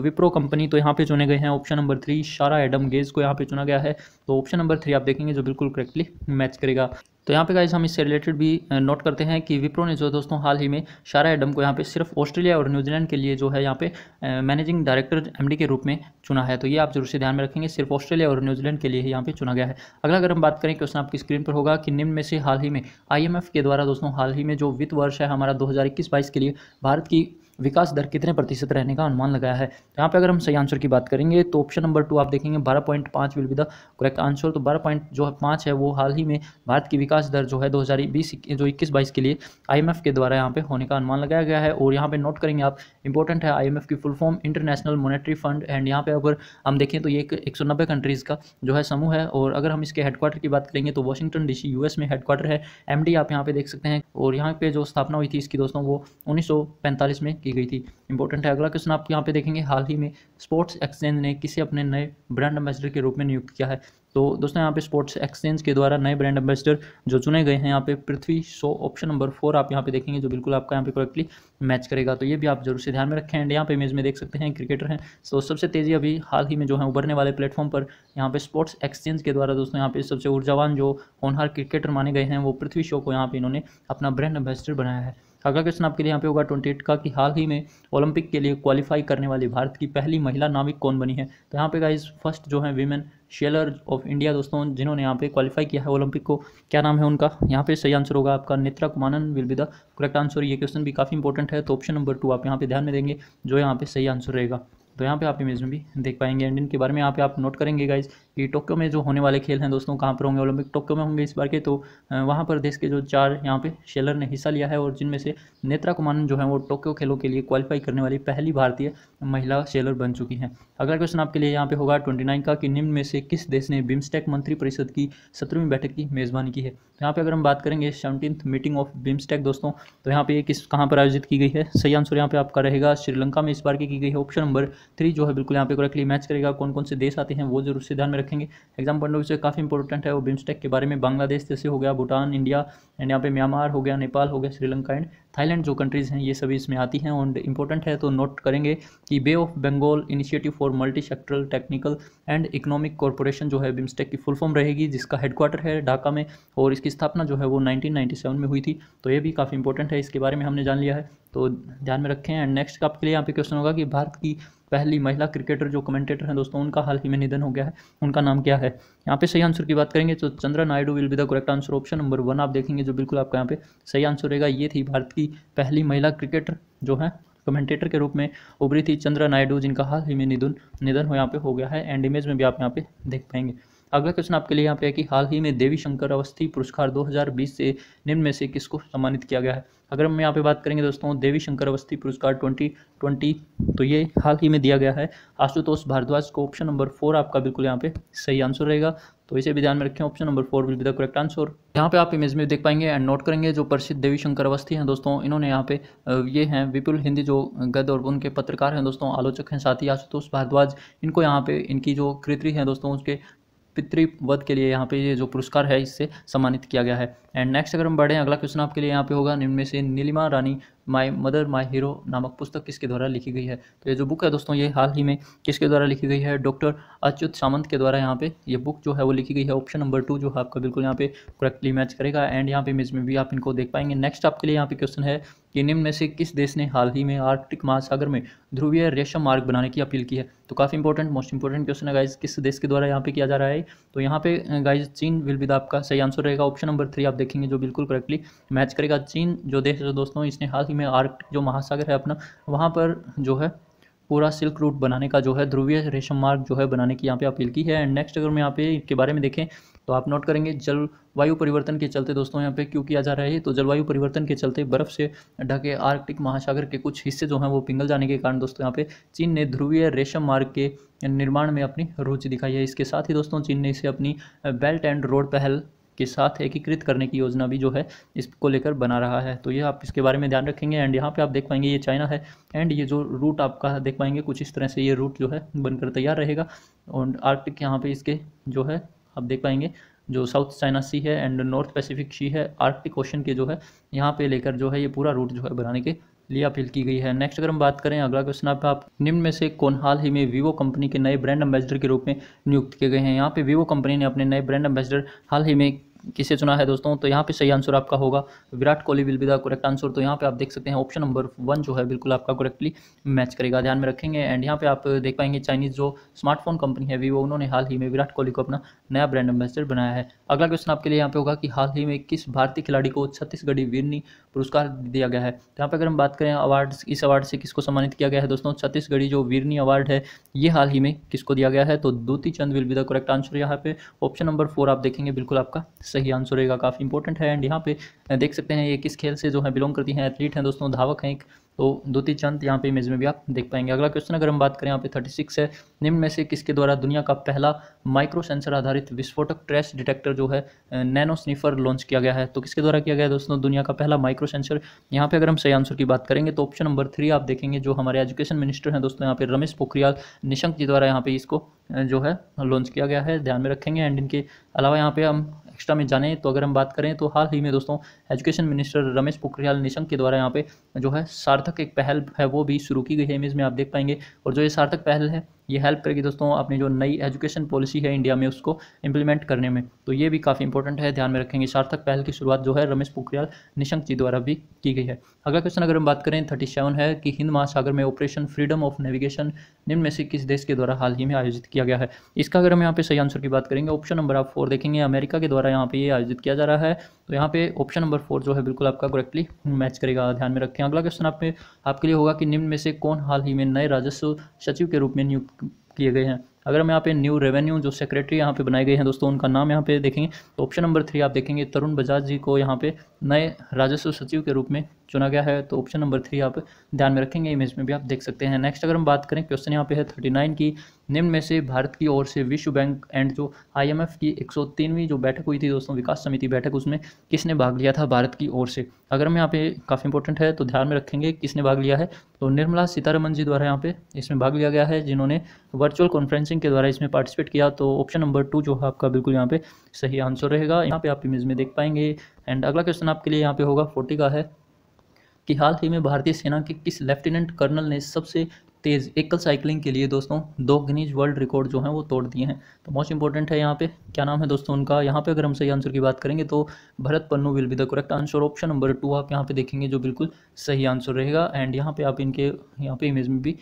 S1: Wipro company तो यहाँ पे चुने गए हैं option number three Sarah Adam Gage को यहाँ पे चुना गया है तो ऑप्शन नंबर थ्री आप देखेंगे जो बिल्कुल करेक्टली मैच करेगा तो यहाँ पे गाइज हम इससे रिलेटेड भी नोट करते हैं कि विप्रो ने जो दोस्तों हाल ही में शारा एडम को यहाँ पे सिर्फ ऑस्ट्रेलिया और न्यूजीलैंड के लिए जो है यहाँ पे मैनेजिंग डायरेक्टर एमडी के रूप में चुना है तो ये आप जरूर से ध्यान में रखेंगे सिर्फ ऑस्ट्रेलिया और न्यूजीलैंड के लिए ही यहाँ पे चुना गया है अगला अगर हम बात करें क्वेश्चन आपकी स्क्रीन पर होगा कि निम्न में से हाल ही में आई के द्वारा दोस्तों हाल ही में जो वित्त वर्ष है हमारा दो हज़ार के लिए भारत की विकास दर कितने प्रतिशत रहने का अनुमान लगाया है यहाँ पर अगर हम सही आंसर की बात करेंगे तो ऑप्शन नंबर टू आप देखेंगे बारह पॉइंट पाँच will be the correct answer तो बारह पॉइंट जो पाँच है वो हाल ही में भारत की विकास दर जो है दो हज़ार बीस जो इक्कीस बाईस के लिए आई एम एफ के द्वारा यहाँ पे होने का अनुमान लगाया गया है और यहाँ पे नोट करेंगे आप इंपॉर्टेंट है आई एम एफ की full form international monetary fund and यहाँ पर अगर हम देखें तो ये एक सौ नब्बे कंट्रीज़ का जो है समूह है और अगर हम इसके हेडक्वार्टर की बात करेंगे तो वाशिंगटन डी सी यूएस में हेडक्वार्टर है एम डी आप यहाँ पे देख सकते हैं और यहाँ पे जो स्थापना हुई थी इसकी दोस्तों वो उन्नीस सौ पैंतालीस में की की गई थी इंपॉर्टेंट है अगला क्वेश्चन आप यहाँ पे देखेंगे हाल ही में स्पोर्ट्स एक्सचेंज ने किसे अपने नए ब्रांड एम्बेसडर के रूप में नियुक्त किया है तो दोस्तों यहाँ पे स्पोर्ट्स एक्सचेंज के द्वारा नए ब्रांड एम्बेसडर जो चुने गए हैं यहाँ पे Prithvi Shaw option number four आप यहाँ पे देखेंगे जो बिल्कुल आपका यहाँ पे करेक्टली मैच करेगा तो ये भी आप जरूर से ध्यान में रखें एंड यहाँ पे इमेज में देख सकते हैं क्रिकेटर हैं तो सबसे तेज़ी अभी हाल ही में जो है उभरने वाले प्लेटफॉर्म पर यहाँ पे स्पोर्ट्स एक्सचेंज के द्वारा दोस्तों यहाँ पे सबसे ऊर्जावान जो होनहार क्रिकेटर माने गए हैं वो पृथ्वी शो को यहाँ पे इन्होंने अपना ब्रांड एम्बेसडर बनाया है अगला क्वेश्चन आपके लिए यहाँ पे होगा ट्वेंटी एट का कि हाल ही में ओलंपिक के लिए क्वालिफाई करने वाली भारत की पहली महिला नाविक कौन बनी है तो यहाँ पे गाइज फर्स्ट जो है वीमेन शेलर ऑफ इंडिया दोस्तों जिन्होंने यहाँ पे क्वालिफाई किया है ओलंपिक को क्या नाम है उनका यहाँ पे सही आंसर होगा आपका Nethra Kumanan will be the correct answer ये क्वेश्चन भी काफ़ी इंपॉर्टेंट है तो ऑप्शन नंबर टू आप यहाँ पे ध्यान में देंगे जो यहाँ पे सही आंसर रहेगा तो यहाँ पे आप इमेज में भी देख पाएंगे एंड इनके बारे में यहाँ पे आप नोट करेंगे गाइज कि टोक्यो में जो होने वाले खेल हैं दोस्तों कहाँ पर होंगे ओलंपिक टोक्यो में होंगे इस बार के तो वहाँ पर देश के जो चार यहाँ पे शेलर ने हिस्सा लिया है और जिनमें से नेत्रा कुमारन जो है वो टोक्यो खेलों के लिए क्वालिफाई करने वाली पहली भारतीय महिला शेलर बन चुकी हैं अगला क्वेश्चन आपके लिए यहाँ पे होगा ट्वेंटी का कि निम्न में से किस देश ने बिम्स्टेक मंत्री परिषद की सत्रहवीं बैठक की मेज़बानी की है यहाँ पे अगर हम बात करेंगे सेवनटीन मीटिंग ऑफ बिम्सटेक दोस्तों तो यहाँ पे ये किस कहाँ पर आयोजित की गई है सही आंसर यहाँ पे आपका रहेगा श्रीलंका में इस बार की की गई है ऑप्शन नंबर थ्री जो है बिल्कुल यहाँ पे करेक्टली मैच करेगा कौन कौन से देश आते हैं वो जरूर से ध्यान में रखेंगे एग्जाम पॉइंट ऑफ काफ़ी इंपॉर्टेंट है वो बिम्सटेक के बारे में बांग्लादेश जैसे हो गया भूटान इंडिया एंड यहाँ पे म्यांमार हो गया नेपाल हो गया श्रीलंका एंड थाईलैंड जो कंट्रीज़ हैं ये सभी इसमें आती हैं और इंपॉर्टेंट है तो नोट करेंगे कि bay of Bengal initiative for multi sectoral technical and economic corporation जो है बिम्सटेक की फुल फॉर्म रहेगी जिसका हेडक्वार्टर है ढाका में और इसकी इसकी स्थापना जो है वो 1997 में हुई थी तो ये भी काफ़ी इंपॉर्टेंट है इसके बारे में हमने जान लिया है तो ध्यान में रखें एंड नेक्स्ट आपके लिए यहाँ पे क्वेश्चन होगा कि भारत की पहली महिला क्रिकेटर जो कमेंटेटर हैं दोस्तों उनका हाल ही में निधन हो गया है उनका नाम क्या है यहाँ पे सही आंसर की बात करेंगे तो Chandra Naidu will be the correct answer option number one आप देखेंगे जो बिल्कुल आपका यहाँ पे सही आंसर रहेगा ये थी भारत की पहली महिला क्रिकेटर जो है कमेंटेटर के रूप में उभरी थी चंद्रा नायडू जिनका हाल ही में निधन निधन हो यहाँ पे हो गया है एंड इमेज में भी आप यहाँ पे देख पाएंगे अगला क्वेश्चन आपके लिए यहाँ पे है कि हाल ही में देवी शंकर अवस्थी पुरस्कार 2020 से निम्न में से किसको सम्मानित किया गया है अगर हम यहाँ पे बात करेंगे दोस्तों देवी शंकर अवस्थी पुरस्कार 2020 तो ये हाल ही में दिया गया है आशुतोष भारद्वाज को ऑप्शन नंबर फोर आपका बिल्कुल यहाँ पे सही आंसर रहेगा तो इसे भी ध्यान में रखें option number four will be the correct answer यहाँ पे आप इमेज में देख पाएंगे एंड नोट करेंगे जो प्रसिद्ध देवी शंकर अवस्थी हैं दोस्तों इन्होंने यहाँ पे ये हैं विपुल हिंदी जो गद और उनके पत्रकार हैं दोस्तों आलोचक हैं साथ ही आशुतोष भारद्वाज इनको यहाँ पे इनकी जो कृति हैं दोस्तों उसके पितृवध के लिए यहाँ पे ये जो पुरस्कार है इससे सम्मानित किया गया है एंड नेक्स्ट अगर हम बढ़ें अगला क्वेश्चन आपके लिए यहाँ पे होगा निम्न में से Neelima Rani my mother my hero नामक पुस्तक किसके द्वारा लिखी गई है तो ये जो बुक है दोस्तों ये हाल ही में किसके द्वारा लिखी गई है डॉक्टर अच्युत सामंत के द्वारा यहाँ पे ये बुक जो है वो लिखी गई है ऑप्शन नंबर टू जो आपका बिल्कुल यहाँ पे करेक्टली मैच करेगा एंड यहाँ पे इमेज में भी आप इनको देख पाएंगे नेक्स्ट आपके लिए यहाँ पे क्वेश्चन है कि निम्न में से किस देश ने हाल ही में आर्कटिक महासागर में ध्रुवीय रेशम मार्ग बनाने की अपील की है तो काफ़ी इंपॉर्टेंट मोस्ट इंपॉर्टेंट क्वेश्चन है गाइज किस देश के द्वारा यहाँ पे किया जा रहा है तो यहाँ पे गाइज चीन विल विद आपका सही आंसर रहेगा ऑप्शन नंबर थ्री आप देखेंगे जो बिल्कुल करेक्टली मैच करेगा चीन जो देश है दोस्तों इसने हाल ही में आर्क जो महासागर है अपना वहाँ पर जो है पूरा सिल्क रूट बनाने का जो है ध्रुवीय रेशम मार्ग जो है बनाने की यहाँ पे अपील की है एंड नेक्स्ट अगर मैं यहाँ पे इसके बारे में देखें तो आप नोट करेंगे जलवायु परिवर्तन के चलते दोस्तों यहाँ पे क्यों किया जा रहा है तो जलवायु परिवर्तन के चलते बर्फ़ से ढके आर्कटिक महासागर के कुछ हिस्से जो हैं वो पिघल जाने के कारण दोस्तों यहाँ पे चीन ने ध्रुवीय रेशम मार्ग के निर्माण में अपनी रुचि दिखाई है इसके साथ ही दोस्तों चीन ने इसे अपनी बेल्ट एंड रोड पहल के साथ एकीकृत करने की योजना भी जो है इसको लेकर बना रहा है तो ये आप इसके बारे में ध्यान रखेंगे एंड यहाँ पे आप देख पाएंगे ये चाइना है एंड ये जो रूट आपका देख पाएंगे कुछ इस तरह से ये रूट जो है बनकर तैयार रहेगा और आर्टिक यहाँ पे इसके जो है आप देख पाएंगे जो साउथ चाइना सी है एंड नॉर्थ पैसिफिक सी है आर्टिक ओशन के जो है यहाँ पे लेकर जो है ये पूरा रूट जो है बनाने के लिए अपील की गई है नेक्स्ट अगर हम बात करें अगला क्वेश्चन आप, आप निम्न में से कौन हाल ही में वीवो कंपनी के नए ब्रांड एम्बेसडर के रूप में नियुक्त किए गए हैं यहाँ पे वीवो कंपनी ने अपने नए ब्रांड एम्बेसडर हाल ही में किसे चुना है दोस्तों तो यहाँ पे सही आंसर आपका होगा Virat Kohli will be the correct answer तो यहाँ पे आप देख सकते हैं ऑप्शन नंबर वन जो है बिल्कुल आपका करेक्टली मैच करेगा ध्यान में रखेंगे एंड यहाँ पे आप देख पाएंगे चाइनीज़ जो स्मार्टफोन कंपनी है वीवो उन्होंने हाल ही में विराट कोहली को अपना नया ब्रांड एम्बेसडर बनाया है अगला क्वेश्चन आपके लिए यहाँ पे होगा कि हाल ही में किस भारतीय खिलाड़ी को छत्तीसगढ़ी वीरनी पुरस्कार दिया गया है तो यहाँ पर अगर हम बात करें अवार्ड इस अवार्ड से किसको सम्मानित किया गया है दोस्तों छत्तीसगढ़ी जो वीरनी अवार्ड है ये हाल ही में किसको दिया गया है तो Dutee Chand will be the correct answer यहाँ पे ऑप्शन नंबर फोर आप देखेंगे बिल्कुल आपका सही आंसर रहेगा काफ़ी इंपॉर्टेंट है एंड यहाँ पे देख सकते हैं ये किस खेल से जो है बिलोंग करती हैं एथलीट हैं दोस्तों धावक हैं एक तो द्योति चंद यहाँ पे इमेज में भी आप देख पाएंगे अगला क्वेश्चन अगर हम बात करें यहाँ पे थर्टी सिक्स है निम्न में से किसके द्वारा दुनिया का पहला माइक्रो सेंसर आधारित विस्फोटक ट्रेस डिटेक्टर जो है नैनो स्नीफर लॉन्च किया गया है तो किसके द्वारा किया गया दोस्तों दुनिया का पहला माइक्रो सेंसर यहाँ पे अगर हम सही आंसर की बात करेंगे तो ऑप्शन नंबर थ्री आप देखेंगे जो हमारे एजुकेशन मिनिस्टर हैं दोस्तों यहाँ पे रमेश पोखरियाल निशंक जी द्वारा यहाँ पे इसको जो है लॉन्च किया गया है ध्यान में रखेंगे एंड इनके अलावा यहाँ पे हम एक्स्ट्रा में जाने तो अगर हम बात करें तो हाल ही में दोस्तों एजुकेशन मिनिस्टर रमेश पोखरियाल निशंक के द्वारा यहाँ पे जो है सार्थक एक पहल है वो भी शुरू की गई है इमेज में आप देख पाएंगे और जो ये सार्थक पहल है ये हेल्प करेगी दोस्तों अपनी जो नई एजुकेशन पॉलिसी है इंडिया में उसको इंप्लीमेंट करने में तो ये भी काफ़ी इंपॉर्टेंट है ध्यान में रखेंगे सार्थक पहल की शुरुआत जो है रमेश पोखरियाल निशंक जी द्वारा भी की गई है अगला क्वेश्चन अगर हम बात करें थर्टी सेवन है कि हिंद महासागर में ऑपरेशन फ्रीडम ऑफ नेविगेशन निम्न में से किस देश के द्वारा हाल ही में आयोजित किया गया है इसका अगर हम यहाँ पे सही आंसर की बात करेंगे ऑप्शन नंबर आप फोर देखेंगे अमेरिका के द्वारा यहाँ पे ये आयोजित किया जा रहा है तो यहाँ पे ऑप्शन नंबर फोर जो है बिल्कुल आपका करेक्टली मैच करेगा ध्यान में रखें अगला क्वेश्चन आप में आपके लिए होगा कि निम्न में से कौन हाल ही में नए राजस्व सचिव के रूप में नियुक्त किए गए हैं अगर हम यहाँ पे न्यू रेवेन्यू जो सेक्रेटरी यहाँ पे बनाए गए हैं दोस्तों उनका नाम यहाँ पे देखेंगे तो ऑप्शन नंबर थ्री आप देखेंगे तरुण बजाज जी को यहाँ पे नए राजस्व सचिव के रूप में चुना गया है तो ऑप्शन नंबर थ्री आप ध्यान में रखेंगे इमेज में भी आप देख सकते हैं नेक्स्ट अगर हम बात करें क्वेश्चन यहाँ पे है थर्टी नाइन की निम्न में से भारत की ओर से विश्व बैंक एंड जो आईएमएफ की एक सौ तीनवीं जो बैठक हुई थी दोस्तों विकास समिति बैठक उसमें किसने भाग लिया था भारत की ओर से अगर हम यहाँ पे काफ़ी इंपॉर्टेंट है तो ध्यान में रखेंगे किसने भाग लिया है तो निर्मला सीतारमन जी द्वारा यहाँ पे इसमें भाग लिया गया है जिन्होंने वर्चुअल कॉन्फ्रेंसिंग के द्वारा इसमें पार्टिसिपेट किया तो ऑप्शन नंबर टू जो है आपका बिल्कुल यहाँ पे सही आंसर रहेगा यहाँ पे आप इमेज में देख पाएंगे एंड अगला क्वेश्चन आपके लिए यहाँ पे होगा फोर्टी का है कि हाल ही में भारतीय सेना के किस लेफ्टिनेंट कर्नल ने सबसे तेज़ एकल साइकिलिंग के लिए दोस्तों दो गिनीज वर्ल्ड रिकॉर्ड जो हैं वो तोड़ दिए हैं तो मोस्ट इंपॉर्टेंट है यहाँ पे क्या नाम है दोस्तों उनका यहाँ पे अगर हम सही आंसर की बात करेंगे तो Bharat Pannu will be the correct answer option number two आप यहाँ पे देखेंगे जो बिल्कुल सही आंसर रहेगा एंड यहाँ पे आप इनके यहाँ पे इमेज में भी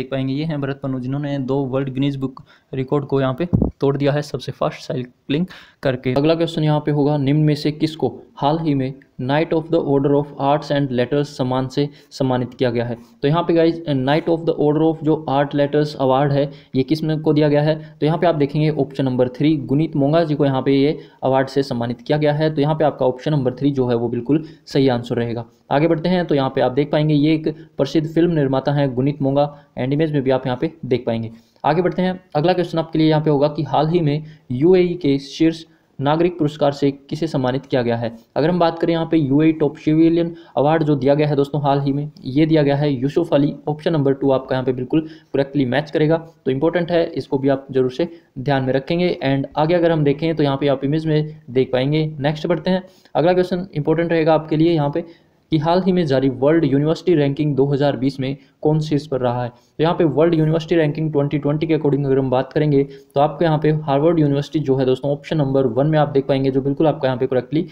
S1: देख पाएंगे ये हैं भरत पन्नू जिन्होंने दो वर्ल्ड गिनीज बुक रिकॉर्ड को यहाँ पे तोड़ दिया है सबसे फास्ट साइकिलिंग करके अगला क्वेश्चन यहाँ पे होगा निम्न में से किसको हाल ही में knight of the order of arts and letters सम्मान से सम्मानित किया गया है तो यहाँ पे guys knight of the order of जो आर्ट लेटर्स अवार्ड है ये किस को दिया गया है तो यहाँ पे आप देखेंगे option number three Guneet Monga ji को यहाँ पे ये अवार्ड से सम्मानित किया गया है तो यहाँ पे आपका ऑप्शन नंबर थ्री जो है वो बिल्कुल सही आंसर रहेगा आगे बढ़ते हैं तो यहाँ पे आप देख पाएंगे ये एक प्रसिद्ध फिल्म निर्माता है गुनीत मोंगा एंड इमेज में भी आप यहाँ पे देख पाएंगे आगे बढ़ते हैं अगला क्वेश्चन आपके लिए यहाँ पे होगा कि हाल ही में यू e के शीर्ष नागरिक पुरस्कार से किसे सम्मानित किया गया है अगर हम बात करें यहाँ पे ए टॉप सिविलियन अवार्ड जो दिया गया है दोस्तों हाल ही में ये दिया गया है Yusuf Ali option number two आपका यहाँ पे बिल्कुल करेक्टली मैच करेगा तो इंपॉर्टेंट है इसको भी आप जरूर से ध्यान में रखेंगे एंड आगे अगर हम देखें तो यहाँ पे आप इमेज में देख पाएंगे नेक्स्ट बढ़ते हैं अगला क्वेश्चन इंपॉर्टेंट रहेगा आपके लिए यहाँ पे कि हाल ही में जारी वर्ल्ड यूनिवर्सिटी रैंकिंग 2020 में कौन शीर्ष पर रहा है तो यहाँ पे वर्ल्ड यूनिवर्सिटी रैंकिंग 2020 के अकॉर्डिंग अगर हम बात करेंगे तो आपको यहाँ पे हार्वर्ड यूनिवर्सिटी जो है दोस्तों ऑप्शन नंबर वन में आप देख पाएंगे जो बिल्कुल आपका यहाँ पे करेक्टली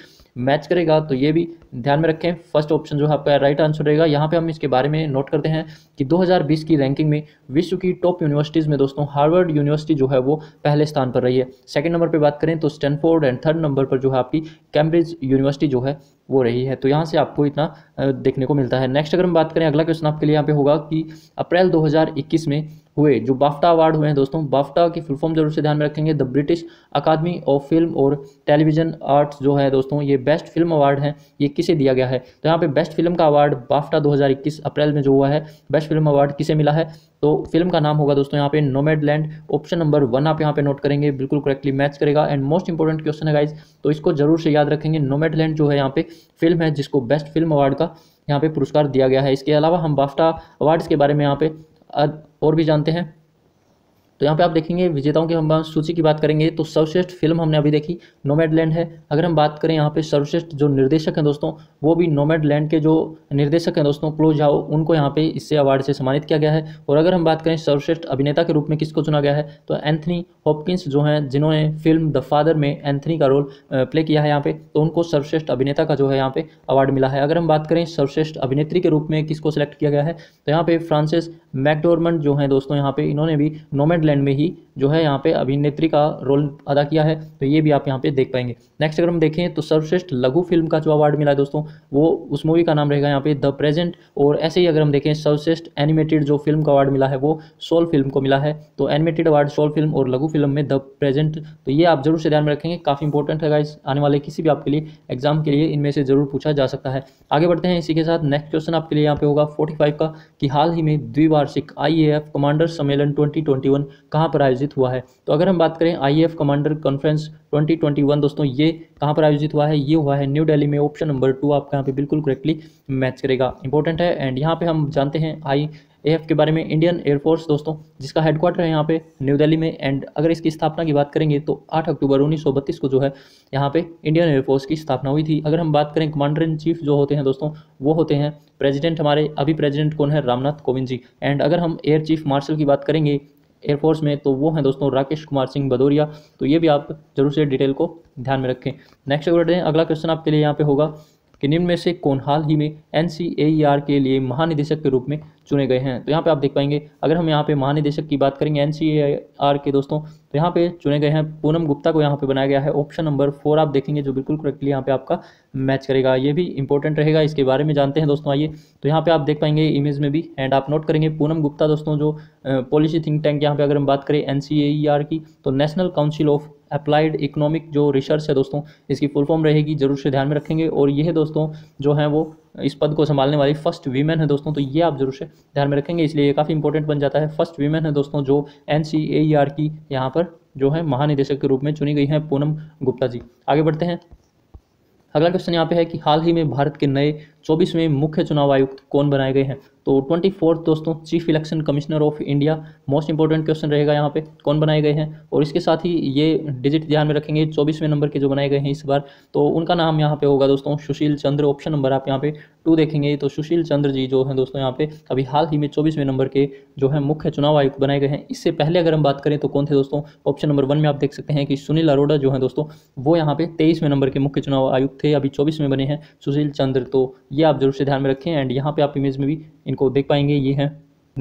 S1: मैच करेगा तो ये भी ध्यान में रखें फर्स्ट ऑप्शन जो है आपका राइट आंसर रहेगा यहाँ पे हम इसके बारे में नोट करते हैं कि 2020 की रैंकिंग में विश्व की टॉप यूनिवर्सिटीज़ में दोस्तों हार्वर्ड यूनिवर्सिटी जो है वो पहले स्थान पर रही है सेकंड नंबर पे बात करें तो स्टैनफोर्ड एंड थर्ड नंबर पर जो है आपकी कैम्ब्रिज यूनिवर्सिटी जो है वो रही है तो यहाँ से आपको इतना देखने को मिलता है नेक्स्ट अगर हम बात करें अगला क्वेश्चन आपके लिए यहाँ पे होगा कि अप्रैल 2021 में हुए जो बाफ्टा अवार्ड हुए हैं दोस्तों बाफ्टा की फुल फॉर्म जरूर से ध्यान में रखेंगे the British academy of film और टेलीविजन आर्ट्स जो है दोस्तों ये बेस्ट फिल्म अवार्ड है ये किसे दिया गया है तो यहाँ पे बेस्ट फिल्म का अवार्ड बाफ्टा 2021 अप्रैल में जो हुआ है बेस्ट फिल्म अवार्ड किसे मिला है तो फिल्म का नाम होगा दोस्तों यहाँ पे nomad land option number one आप यहाँ पे नोट करेंगे बिल्कुल करेक्टली मैच करेगा एंड मोस्ट इंपॉर्टेंट क्वेश्चन है गाइज तो इसको जरूर से याद रखेंगे नोमेड लैंड जो है यहाँ पे फिल्म है जिसको बेस्ट फिल्म अवार्ड का यहाँ पे पुरस्कार दिया गया है इसके अलावा हम बाफ्टा अवार्ड्स के बारे में यहाँ पे और भी जानते हैं तो यहाँ पे आप देखेंगे विजेताओं की हम सूची की बात करेंगे तो सर्वश्रेष्ठ फिल्म हमने अभी देखी नोमेड लैंड है अगर हम बात करें यहाँ पे सर्वश्रेष्ठ जो निर्देशक हैं दोस्तों वो भी नोमेड लैंड के जो निर्देशक हैं दोस्तों क्लोज जाओ उनको यहाँ पे इससे अवार्ड से सम्मानित किया गया है और अगर हम बात करें सर्वश्रेष्ठ अभिनेता के रूप में किसको चुना गया है तो एंथनी हॉपकिंस जो हैं जिन्होंने फिल्म द फादर में एंथनी का रोल प्ले किया है यहाँ पर तो उनको सर्वश्रेष्ठ अभिनेता का जो है यहाँ पर अवार्ड मिला है अगर हम बात करें सर्वश्रेष्ठ अभिनेत्री के रूप में किसको सेलेक्ट किया गया है तो यहाँ पर फ्रांसिस मैकडोरमंड जो हैं दोस्तों यहाँ पे इन्होंने भी नोमेड लैंड में ही जो है यहाँ पे अभिनेत्री का रोल अदा किया है तो ये भी आप यहाँ पे देख पाएंगे नेक्स्ट अगर हम देखें तो सर्वश्रेष्ठ लघु फिल्म का जो अवार्ड मिला है दोस्तों वो उस मूवी का नाम रहेगा यहाँ पे द प्रेजेंट और ऐसे ही अगर हम देखें सर्वश्रेष्ठ एनिमेटेड जो फिल्म का अवार्ड मिला है वो सोल फिल्म को मिला है तो एनिमेटेड अवार्ड सोल फिल्म और लघु फिल्म में द प्रेजेंट तो ये आप जरूर से ध्यान में रखेंगे काफ़ी इंपॉर्टेंट है इस आने वाले किसी भी आपके लिए एग्जाम के लिए इनमें से जरूर पूछा जा सकता है आगे बढ़ते हैं इसी के साथ नेक्स्ट क्वेश्चन आपके लिए यहाँ पे होगा फोर्टी का कि हाल ही में द्विवार द्विवार्षिक आईएएफ कमांडर सम्मेलन 2021 कहां पर आयोजित हुआ है तो अगर हम बात करें आईएएफ कमांडर कॉन्फ्रेंस 2021 दोस्तों ये कहां पर आयोजित हुआ है ये हुआ है न्यू दिल्ली में ऑप्शन नंबर टू आपका यहाँ पे बिल्कुल करेक्टली मैच करेगा इंपॉर्टेंट है एंड यहाँ पे हम जानते हैं आई एफ के बारे में इंडियन एयरफोर्स दोस्तों जिसका हेडक्वार्टर है यहाँ पे न्यू दिल्ली में एंड अगर इसकी स्थापना की बात करेंगे तो 8 अक्टूबर 1932 को जो है यहाँ पे इंडियन एयरफोर्स की स्थापना हुई थी अगर हम बात करें कमांडर इन चीफ जो होते हैं दोस्तों वो होते हैं प्रेजिडेंट हमारे अभी प्रेजिडेंट कौन है रामनाथ कोविंद जी एंड अगर हम एयर चीफ मार्शल की बात करेंगे एयरफोर्स में तो वो हैं दोस्तों राकेश कुमार सिंह भदौरिया तो ये भी आप जरूर से डिटेल को ध्यान में रखें नेक्स्ट अगर अगला क्वेश्चन आपके लिए यहाँ पे होगा कि निम्न में से कौन हाल ही में एन e के लिए महानिदेशक के रूप में चुने गए हैं तो यहाँ पे आप देख पाएंगे अगर हम यहाँ पे महानिदेशक की बात करेंगे एन e के दोस्तों तो यहाँ पे चुने गए हैं पूनम गुप्ता को यहाँ पे बनाया गया है ऑप्शन नंबर फोर आप देखेंगे जो बिल्कुल करेक्टली यहाँ पे आपका मैच करेगा ये भी इंपॉर्टेंट रहेगा इसके बारे में जानते हैं दोस्तों आइए तो यहाँ पे आप देख पाएंगे इमेज में भी एंड आप नोट करेंगे पूनम गुप्ता दोस्तों जो पॉलिसी थिंक टैंक यहाँ पे अगर हम बात करें एन e की तो national council of applied economic जो रिसर्च है दोस्तों इसकी फुल फॉर्म रहेगी जरूर से ध्यान में रखेंगे और ये दोस्तों जो है वो इस पद को संभालने वाली फर्स्ट वीमेन है दोस्तों तो ये आप जरूर से ध्यान में रखेंगे इसलिए ये काफ़ी इंपॉर्टेंट बन जाता है फर्स्ट वीमेन है दोस्तों जो एन e की यहाँ पर जो है महानिदेशक के रूप में चुनी गई हैं पूनम गुप्ता जी आगे बढ़ते हैं अगला क्वेश्चन यहाँ पे है कि हाल ही में भारत के नए चौबीसवें में मुख्य चुनाव आयुक्त कौन बनाए गए हैं तो ट्वेंटी फोर्थ दोस्तों chief election commissioner of India most important question रहेगा यहाँ पे कौन बनाए गए हैं और इसके साथ ही ये डिजिट ध्यान में रखेंगे चौबीसवें नंबर के जो बनाए गए हैं इस बार तो उनका नाम यहाँ पे होगा दोस्तों सुशील चंद्र ऑप्शन नंबर आप यहाँ पे टू देखेंगे तो सुशील चंद्र जी जो हैं दोस्तों यहाँ पे अभी हाल ही में चौबीसवें नंबर के जो है मुख्य चुनाव आयुक्त बनाए गए हैं इससे पहले अगर हम बात करें तो कौन थे दोस्तों ऑप्शन नंबर वन में आप देख सकते हैं कि सुनील अरोड़ा जो है दोस्तों वो यहाँ पे तेईसवें नंबर के मुख्य चुनाव आयुक्त थे अभी चौबीसवें बने हैं सुशील चंद्र तो ये आप जरूर से ध्यान में रखें एंड यहाँ पे आप इमेज में भी इनको देख पाएंगे ये हैं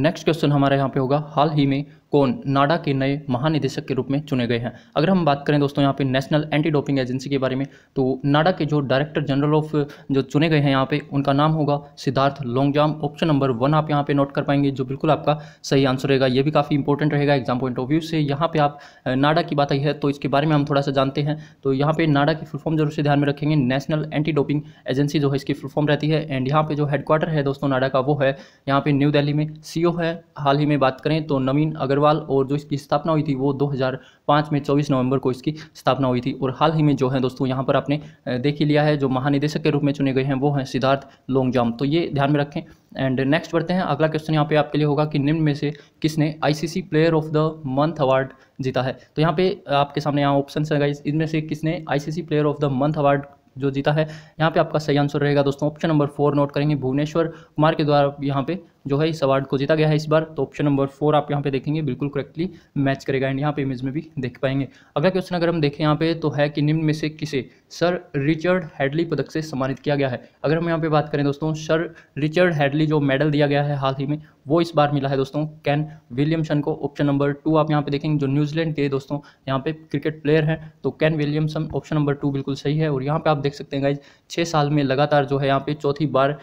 S1: नेक्स्ट क्वेश्चन हमारा यहाँ पे होगा हाल ही में कौन नाडा के नए महानिदेशक के रूप में चुने गए हैं अगर हम बात करें दोस्तों यहाँ पे नेशनल एंटी डोपिंग एजेंसी के बारे में तो नाडा के जो डायरेक्टर जनरल ऑफ जो चुने गए हैं यहाँ पे उनका नाम होगा Siddharth Longjam option number one आप यहाँ पे नोट कर पाएंगे जो बिल्कुल आपका सही आंसर रहेगा ये भी काफ़ी इंपॉर्टेंट रहेगा एग्जाम पॉइंट ऑफ व्यू से यहाँ पर आप नाडा की बात आई है तो इसके बारे में हम थोड़ा सा जानते हैं तो यहाँ पे नाडा की फुलफॉर्म जरूर से ध्यान में रखेंगे नेशनल एंटी डोपिंग एजेंसी जो है इसकी फुलफॉर्म रहती है एंड यहाँ पर जो हेडक्वार्टर है दोस्तों नाडा का वो है यहाँ पर न्यू दिल्ली में सी e है हाल ही में बात करें तो नवीन अगर अग्रवाल और जो इसकी स्थापना हुई थी वो 2005 में 24 नवंबर को इसकी स्थापना हुई थी और हाल ही में जो है दोस्तों यहाँ पर आपने देख ही लिया है जो महानिदेशक के रूप में चुने गए हैं वो हैं सिद्धार्थ लोंगजाम तो ये ध्यान में रखें एंड नेक्स्ट बढ़ते हैं अगला क्वेश्चन यहाँ पे आपके लिए होगा कि निम्न में से किसने ICC player of the month award जीता है तो यहाँ पे आपके सामने यहाँ ऑप्शन है गाइस इनमें से किसने ICC player of the month award जो जीता है यहाँ पे आपका सही आंसर रहेगा दोस्तों ऑप्शन नंबर फोर नोट करेंगे भुवनेश्वर कुमार के द्वारा यहाँ पे जो है इस अवार्ड को जीता गया है इस बार तो ऑप्शन नंबर फोर आप यहाँ पे देखेंगे बिल्कुल करेक्टली मैच करेगा एंड यहाँ पे इमेज में भी देख पाएंगे अगला क्वेश्चन अगर हम देखें यहाँ पे तो है कि निम्न में से किसे सर रिचर्ड हैडली पदक से सम्मानित किया गया है अगर हम यहाँ पे बात करें दोस्तों सर रिचर्ड हैडली जो मेडल दिया गया है हाल ही में वो इस बार मिला है दोस्तों कैन विलियमसन को ऑप्शन नंबर टू आप यहाँ पे देखेंगे जो न्यूजीलैंड के दोस्तों यहाँ पे क्रिकेट प्लेयर हैं तो Kane Williamson option number two बिल्कुल सही है और यहाँ पे आप देख सकते हैं गाइज छः साल में लगातार जो है यहाँ पे चौथी बार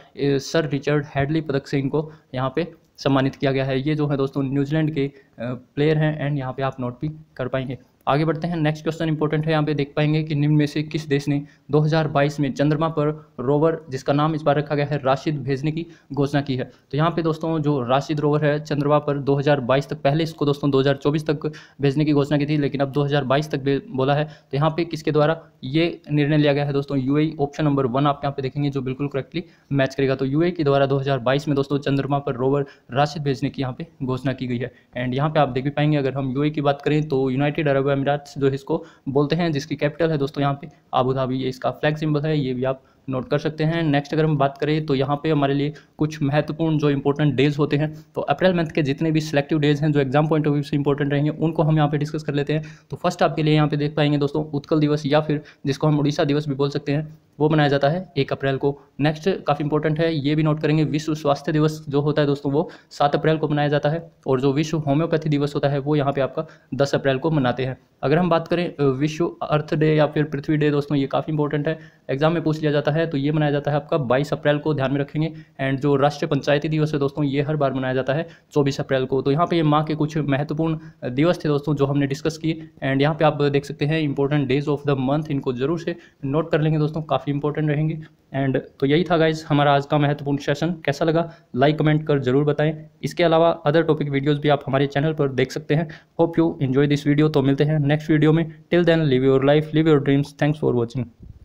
S1: सर रिचर्ड हैडली पदक से इनको यहाँ पे सम्मानित किया गया है ये जो है दोस्तों न्यूजीलैंड के प्लेयर हैं एंड यहाँ पे आप नोट भी कर पाएंगे आगे बढ़ते हैं नेक्स्ट क्वेश्चन इंपॉर्टेंट है यहाँ पे देख पाएंगे कि निम्न में से किस देश ने 2022 में चंद्रमा पर रोवर जिसका नाम इस बार रखा गया है राशिद भेजने की घोषणा की है तो यहाँ पे दोस्तों जो राशिद रोवर है चंद्रमा पर 2022 तक पहले इसको दोस्तों 2024 तक भेजने की घोषणा की थी लेकिन अब 2022 तक बोला है तो यहाँ पे किसके द्वारा ये निर्णय लिया गया है दोस्तों यू ऑप्शन नंबर वन आप यहाँ पे देखेंगे जो बिल्कुल करेक्टली मैच करेगा तो यू के द्वारा दो में दोस्तों चंद्रमा पर रोवर राशिद भेजने की यहाँ पे घोषणा की गई है एंड यहाँ पे आप देख भी पाएंगे अगर हम यू की बात करें तो यूनाइटेड अरब अमीरात जो इसको बोलते हैं जिसकी कैपिटल है दोस्तों यहाँ पे आबू धाबी ये इसका फ्लैग सिंबल है ये भी आप नोट कर सकते हैं नेक्स्ट अगर हम बात करें तो यहाँ पे हमारे लिए कुछ महत्वपूर्ण जो इंपॉर्टेंट डेज होते हैं तो अप्रैल मंथ के जितने भी सिलेक्टिव डेज हैं जो एग्जाम पॉइंट ऑफ व्यू से इंपॉर्टेंट रहेंगे उनको हम यहाँ पे डिस्कस कर लेते हैं तो फर्स्ट आपके लिए यहाँ पे देख पाएंगे दोस्तों उत्कल दिवस या फिर जिसको हम उड़ीसा दिवस भी बोल सकते हैं वो मनाया जाता है एक अप्रैल को नेक्स्ट काफ़ी इंपॉर्टेंट है ये भी नोट करेंगे विश्व स्वास्थ्य दिवस जो होता है दोस्तों वो सात अप्रैल को मनाया जाता है और जो विश्व होम्योपैथी दिवस होता है वो यहाँ पे आपका दस अप्रैल को मनाते हैं अगर हम बात करें विश्व अर्थ डे या फिर पृथ्वी डे दोस्तों ये काफ़ी इंपॉर्टेंट है एग्जाम में पूछ लिया जाता है है तो ये मनाया जाता है आपका बाईस अप्रैल को ध्यान में रखेंगे एंड जो राष्ट्रीय पंचायती दिवस है दोस्तों ये हर बार मनाया जाता है चौबीस अप्रैल को तो यहाँ पे माँ के कुछ महत्वपूर्ण दिवस थे दोस्तों जो हमने डिस्कस किए एंड यहाँ पे आप देख सकते हैं important days of the month इनको जरूर से नोट कर लेंगे दोस्तों काफ़ी इंपॉर्टेंट रहेंगे एंड तो यही था गाइज हमारा आज का महत्वपूर्ण सेशन कैसा लगा लाइक कमेंट कर जरूर बताएं इसके अलावा अदर टॉपिक वीडियोज़ भी आप हमारे चैनल पर देख सकते हैं hope you enjoy this video तो मिलते हैं नेक्स्ट वीडियो में till then live your life live your dreams thanks for watching